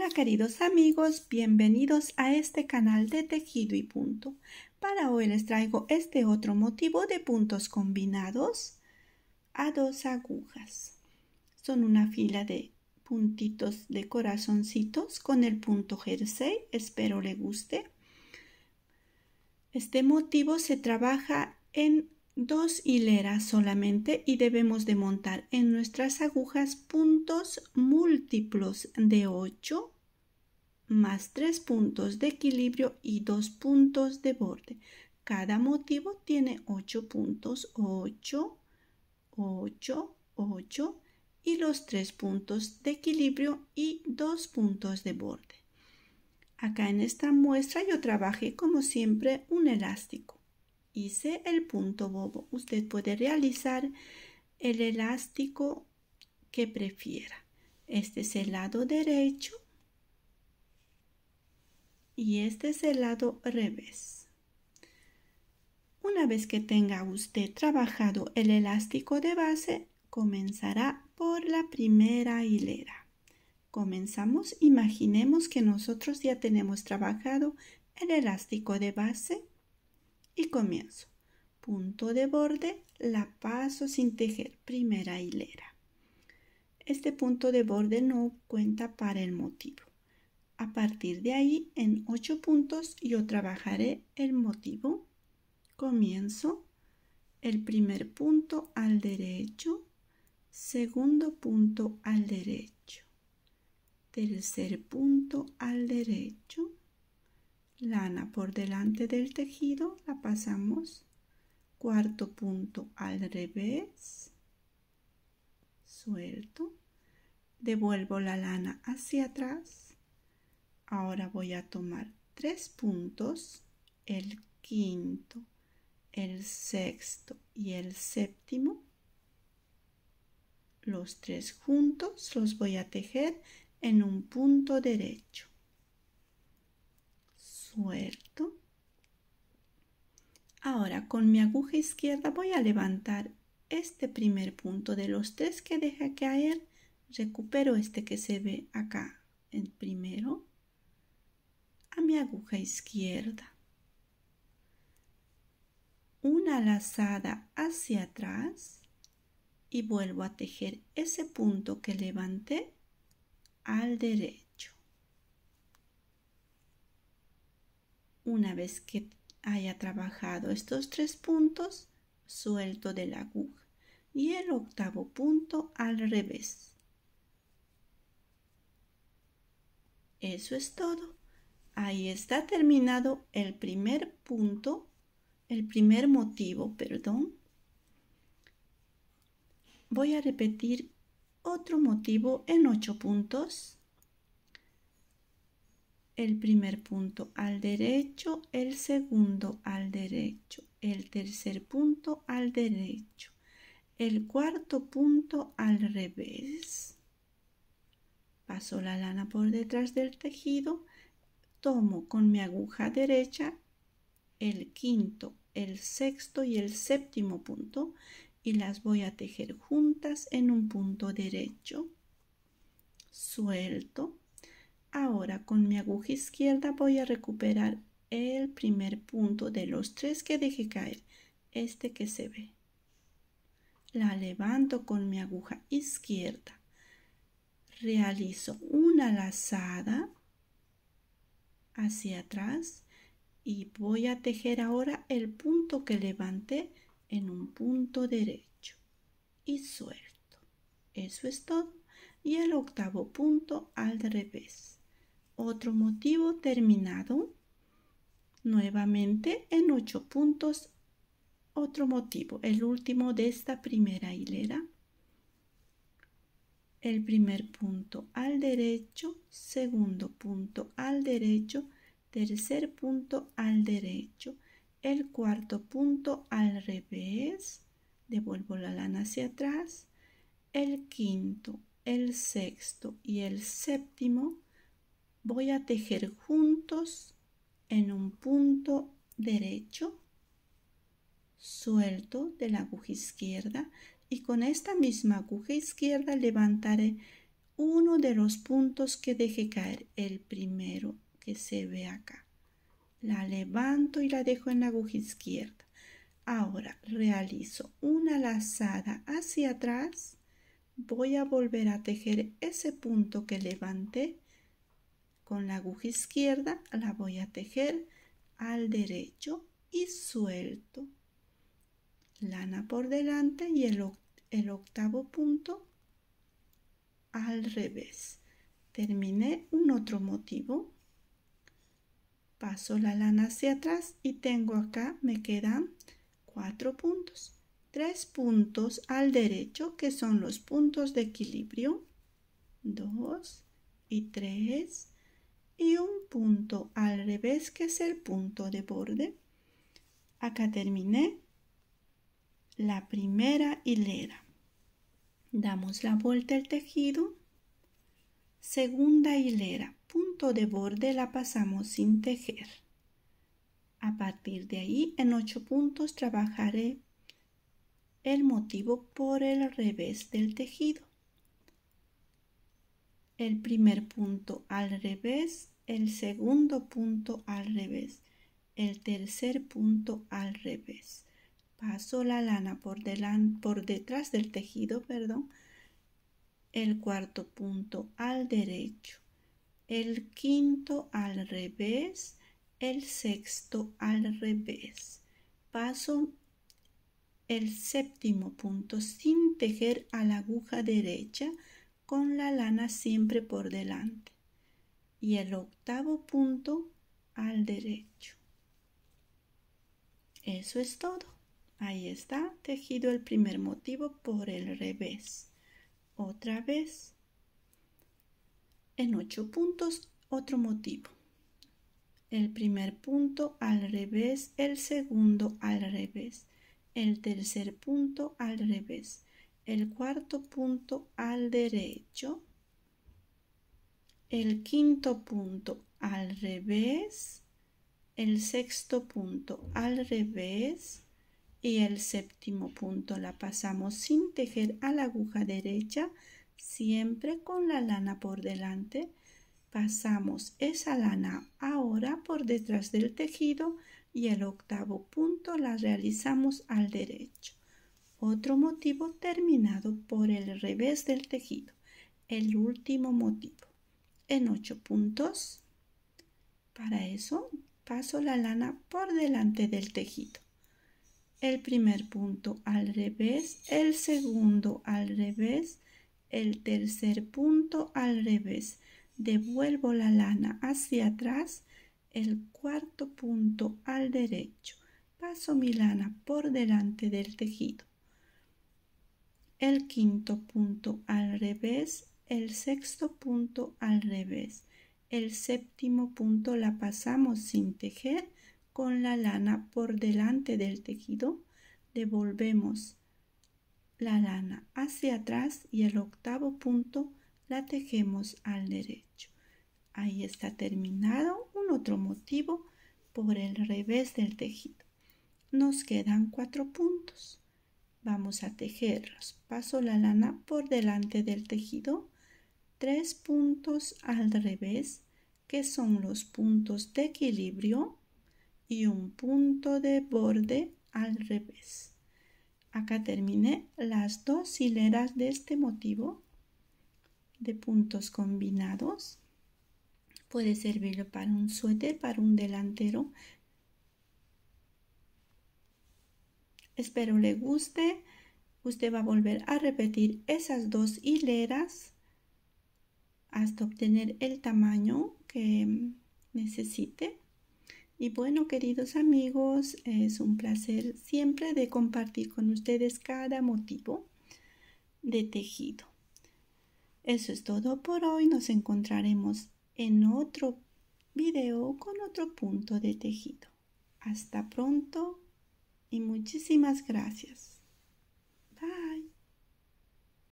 Hola queridos amigos, bienvenidos a este canal de tejido y punto. Para hoy les traigo este otro motivo de puntos combinados a dos agujas. Son una fila de puntitos de corazoncitos con el punto jersey, espero le guste. Este motivo se trabaja en dos hileras solamente y debemos de montar en nuestras agujas puntos múltiplos de 8 más 3 puntos de equilibrio y 2 puntos de borde. Cada motivo tiene 8 puntos, 8, 8, 8 y los 3 puntos de equilibrio y 2 puntos de borde. Acá en esta muestra yo trabajé como siempre un elástico hice el punto bobo. Usted puede realizar el elástico que prefiera. Este es el lado derecho y este es el lado revés. Una vez que tenga usted trabajado el elástico de base, comenzará por la primera hilera. Comenzamos, imaginemos que nosotros ya tenemos trabajado el elástico de base y comienzo. Punto de borde, la paso sin tejer primera hilera. Este punto de borde no cuenta para el motivo. A partir de ahí, en ocho puntos, yo trabajaré el motivo. Comienzo el primer punto al derecho, segundo punto al derecho, tercer punto al derecho, lana por delante del tejido, la pasamos, cuarto punto al revés, suelto, devuelvo la lana hacia atrás, ahora voy a tomar tres puntos, el quinto, el sexto y el séptimo, los tres juntos los voy a tejer en un punto derecho. Ahora con mi aguja izquierda voy a levantar este primer punto de los tres que deja caer. Recupero este que se ve acá, el primero, a mi aguja izquierda. Una lazada hacia atrás y vuelvo a tejer ese punto que levanté al derecho. Una vez que haya trabajado estos tres puntos, suelto de la aguja y el octavo punto al revés. Eso es todo. Ahí está terminado el primer punto, el primer motivo, perdón. Voy a repetir otro motivo en ocho puntos el primer punto al derecho, el segundo al derecho, el tercer punto al derecho, el cuarto punto al revés. Paso la lana por detrás del tejido, tomo con mi aguja derecha el quinto, el sexto y el séptimo punto y las voy a tejer juntas en un punto derecho. Suelto Ahora con mi aguja izquierda voy a recuperar el primer punto de los tres que dejé caer, este que se ve. La levanto con mi aguja izquierda. Realizo una lazada hacia atrás y voy a tejer ahora el punto que levanté en un punto derecho y suelto. Eso es todo. Y el octavo punto al revés otro motivo terminado nuevamente en ocho puntos otro motivo el último de esta primera hilera el primer punto al derecho segundo punto al derecho tercer punto al derecho el cuarto punto al revés devuelvo la lana hacia atrás el quinto el sexto y el séptimo voy a tejer juntos en un punto derecho, suelto de la aguja izquierda y con esta misma aguja izquierda levantaré uno de los puntos que dejé caer, el primero que se ve acá. La levanto y la dejo en la aguja izquierda. Ahora realizo una lazada hacia atrás, voy a volver a tejer ese punto que levanté con la aguja izquierda la voy a tejer al derecho y suelto. Lana por delante y el, octavo punto al revés. Terminé un otro motivo. Paso la lana hacia atrás y tengo acá, me quedan cuatro puntos. Tres puntos al derecho que son los puntos de equilibrio. Dos y tres y un punto al revés que es el punto de borde. Acá terminé la primera hilera. Damos la vuelta al tejido. Segunda hilera, punto de borde la pasamos sin tejer. A partir de ahí, en ocho puntos trabajaré el motivo por el revés del tejido el primer punto al revés, el segundo punto al revés, el tercer punto al revés. Paso la lana por, por detrás del tejido, perdón, el cuarto punto al derecho, el quinto al revés, el sexto al revés. Paso el séptimo punto sin tejer a la aguja derecha, con la lana siempre por delante y el octavo punto al derecho. Eso es todo. Ahí está tejido el primer motivo por el revés. Otra vez. En ocho puntos otro motivo. El primer punto al revés, el segundo al revés, el tercer punto al revés, el cuarto punto al derecho, el quinto punto al revés, el sexto punto al revés y el séptimo punto la pasamos sin tejer a la aguja derecha, siempre con la lana por delante. Pasamos esa lana ahora por detrás del tejido y el octavo punto la realizamos al derecho otro motivo terminado por el revés del tejido, el último motivo, en ocho puntos. Para eso paso la lana por delante del tejido. El primer punto al revés, el segundo al revés, el tercer punto al revés. Devuelvo la lana hacia atrás, el cuarto punto al derecho. Paso mi lana por delante del tejido el quinto punto al revés, el sexto punto al revés, el séptimo punto la pasamos sin tejer con la lana por delante del tejido, devolvemos la lana hacia atrás y el octavo punto la tejemos al derecho. Ahí está terminado un otro motivo por el revés del tejido. Nos quedan cuatro puntos. Vamos a tejerlos. Paso la lana por delante del tejido. Tres puntos al revés, que son los puntos de equilibrio, y un punto de borde al revés. Acá terminé las dos hileras de este motivo de puntos combinados. Puede servirlo para un suéter, para un delantero, Espero le guste. Usted va a volver a repetir esas dos hileras hasta obtener el tamaño que necesite. Y bueno, queridos amigos, es un placer siempre de compartir con ustedes cada motivo de tejido. Eso es todo por hoy. Nos encontraremos en otro video con otro punto de tejido. Hasta pronto y muchísimas gracias.